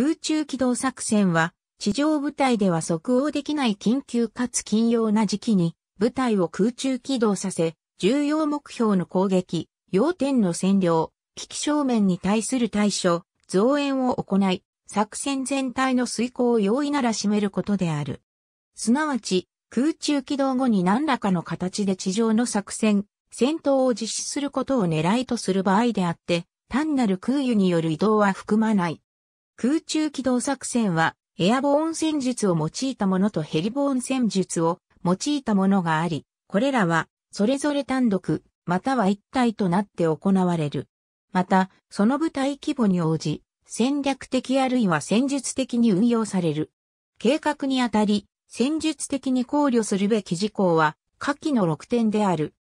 空中機動作戦は、地上部隊では即応できない緊急かつ緊要な時期に、部隊を空中機動させ、重要目標の攻撃、要点の占領、危機正面に対する対処、増援を行い、作戦全体の遂行を容易なら占めることである。すなわち、空中起動後に何らかの形で地上の作戦、戦闘を実施することを狙いとする場合であって、単なる空輸による移動は含まない。空中機動作戦は、エアボーン戦術を用いたものとヘリボーン戦術を用いたものがあり、これらは、それぞれ単独、または一体となって行われる。また、その部隊規模に応じ、戦略的あるいは戦術的に運用される。計画にあたり、戦術的に考慮するべき事項は、下記の6点である。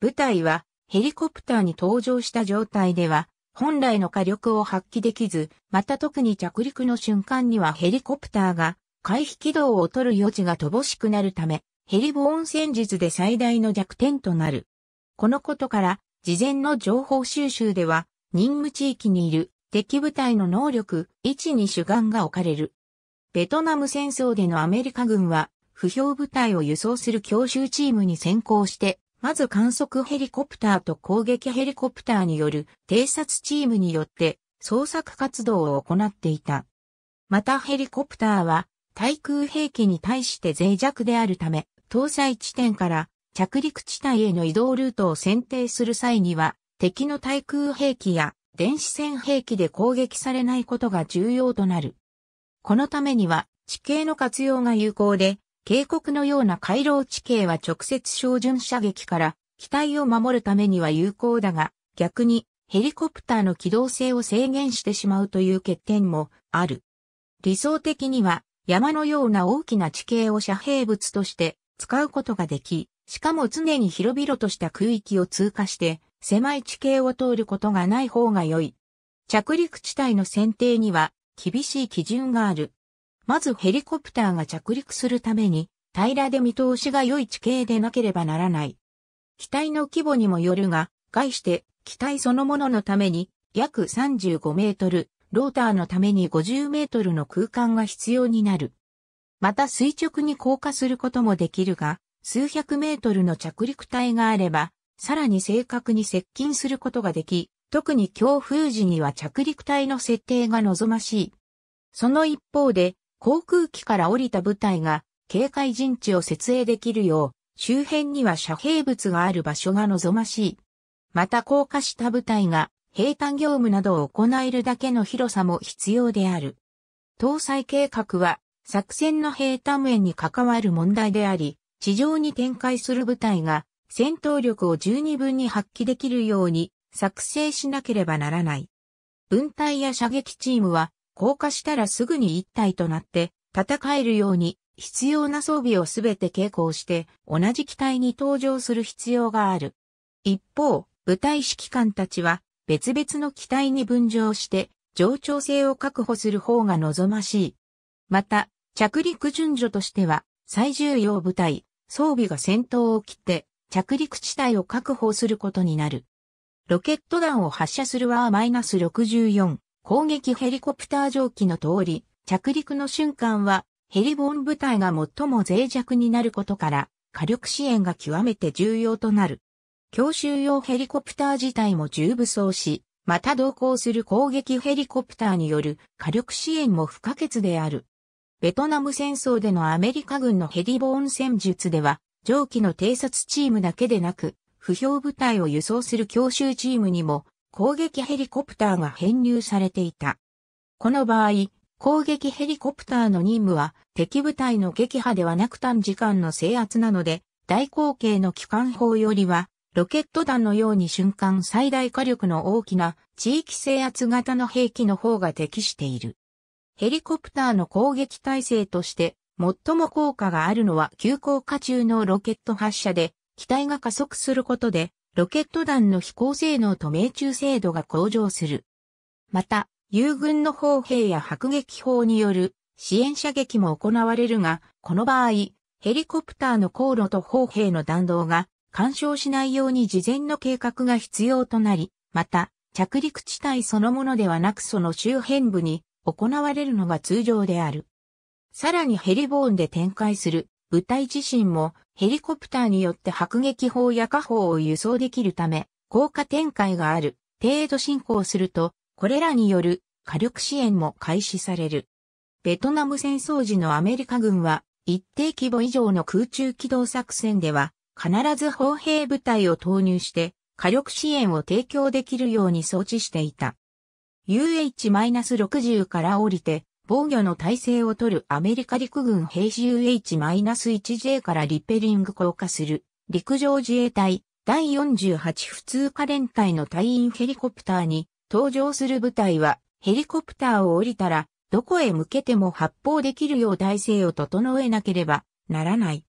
部隊は、ヘリコプターに搭乗した状態では、本来の火力を発揮できず、また特に着陸の瞬間にはヘリコプターが回避軌道を取る余地が乏しくなるため、ヘリボーン戦術で最大の弱点となる。このことから、事前の情報収集では、任務地域にいる敵部隊の能力、位置に主眼が置かれる。ベトナム戦争でのアメリカ軍は、不評部隊を輸送する強襲チームに先行して、まず観測ヘリコプターと攻撃ヘリコプターによる偵察チームによって捜索活動を行っていた。またヘリコプターは対空兵器に対して脆弱であるため、搭載地点から着陸地帯への移動ルートを選定する際には、敵の対空兵器や電子戦兵器で攻撃されないことが重要となる。このためには地形の活用が有効で、渓谷のような回廊地形は直接照準射撃から機体を守るためには有効だが、逆にヘリコプターの機動性を制限してしまうという欠点もある。理想的には山のような大きな地形を遮蔽物として使うことができ、しかも常に広々とした空域を通過して狭い地形を通ることがない方が良い。着陸地帯の選定には厳しい基準がある。まずヘリコプターが着陸するために、平らで見通しが良い地形でなければならない。機体の規模にもよるが、概して機体そのもののために約35メートル、ローターのために50メートルの空間が必要になる。また垂直に降下することもできるが、数百メートルの着陸体があれば、さらに正確に接近することができ、特に強風時には着陸体の設定が望ましい。その一方で、航空機から降りた部隊が警戒陣地を設営できるよう、周辺には遮蔽物がある場所が望ましい。また降下した部隊が平坦業務などを行えるだけの広さも必要である。搭載計画は作戦の平坦面に関わる問題であり、地上に展開する部隊が戦闘力を十二分に発揮できるように作成しなければならない。分隊や射撃チームは降下したらすぐに一体となって戦えるように必要な装備をすべて携行して同じ機体に登場する必要がある。一方、部隊指揮官たちは別々の機体に分乗して上長性を確保する方が望ましい。また、着陸順序としては最重要部隊、装備が先頭を切って着陸地帯を確保することになる。ロケット弾を発射するは -64。攻撃ヘリコプター蒸気の通り、着陸の瞬間はヘリボーン部隊が最も脆弱になることから火力支援が極めて重要となる。教習用ヘリコプター自体も重武装し、また同行する攻撃ヘリコプターによる火力支援も不可欠である。ベトナム戦争でのアメリカ軍のヘリボーン戦術では、蒸気の偵察チームだけでなく、不評部隊を輸送する教習チームにも攻撃ヘリコプターが編入されていた。この場合、攻撃ヘリコプターの任務は敵部隊の撃破ではなく短時間の制圧なので、大口径の機関砲よりは、ロケット弾のように瞬間最大火力の大きな地域制圧型の兵器の方が適している。ヘリコプターの攻撃体制として最も効果があるのは急降下中のロケット発射で、機体が加速することでロケット弾の飛行性能と命中精度が向上する。また、友軍の砲兵や迫撃砲による支援射撃も行われるが、この場合、ヘリコプターの航路と砲兵の弾道が干渉しないように事前の計画が必要となり、また、着陸地帯そのものではなくその周辺部に行われるのが通常である。さらにヘリボーンで展開する部隊自身もヘリコプターによって迫撃砲や火砲を輸送できるため、効果展開がある程度進行すると、これらによる火力支援も開始される。ベトナム戦争時のアメリカ軍は、一定規模以上の空中機動作戦では、必ず砲兵部隊を投入して、火力支援を提供できるように装置していた。UH-60 から降りて、防御の体制を取るアメリカ陸軍兵士 UH-1J からリペリング降下する陸上自衛隊第48普通科連隊の隊員ヘリコプターに搭乗する部隊はヘリコプターを降りたらどこへ向けても発砲できるよう体制を整えなければならない。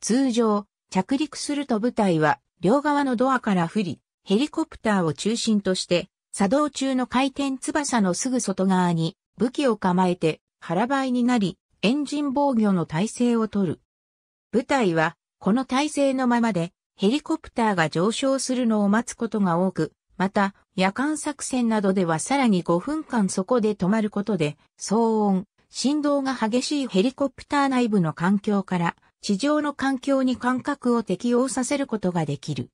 通常、着陸すると部隊は両側のドアから降り、ヘリコプターを中心として作動中の回転翼のすぐ外側に武器を構えて腹ばいになり、エンジン防御の体制をとる。部隊は、この体制のままで、ヘリコプターが上昇するのを待つことが多く、また、夜間作戦などではさらに5分間そこで止まることで、騒音、振動が激しいヘリコプター内部の環境から、地上の環境に感覚を適応させることができる。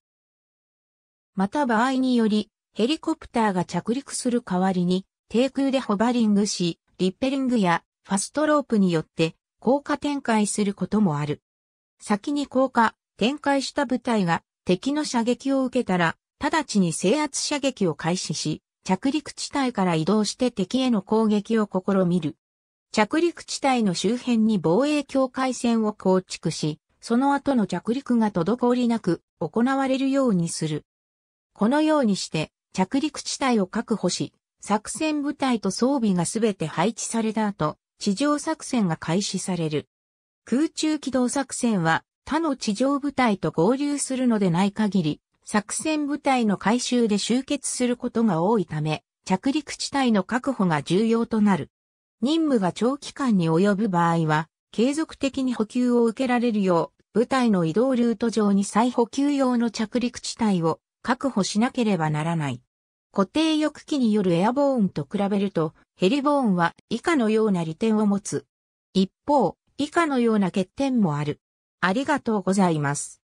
また場合により、ヘリコプターが着陸する代わりに、低空でホバリングし、リッペリングやファストロープによって降下展開することもある。先に降下、展開した部隊が敵の射撃を受けたら、直ちに制圧射撃を開始し、着陸地帯から移動して敵への攻撃を試みる。着陸地帯の周辺に防衛境界線を構築し、その後の着陸が滞りなく行われるようにする。このようにして着陸地帯を確保し、作戦部隊と装備がすべて配置された後、地上作戦が開始される。空中機動作戦は他の地上部隊と合流するのでない限り、作戦部隊の回収で集結することが多いため、着陸地帯の確保が重要となる。任務が長期間に及ぶ場合は、継続的に補給を受けられるよう、部隊の移動ルート上に再補給用の着陸地帯を確保しなければならない。固定翼機によるエアボーンと比べると、ヘリボーンは以下のような利点を持つ。一方、以下のような欠点もある。ありがとうございます。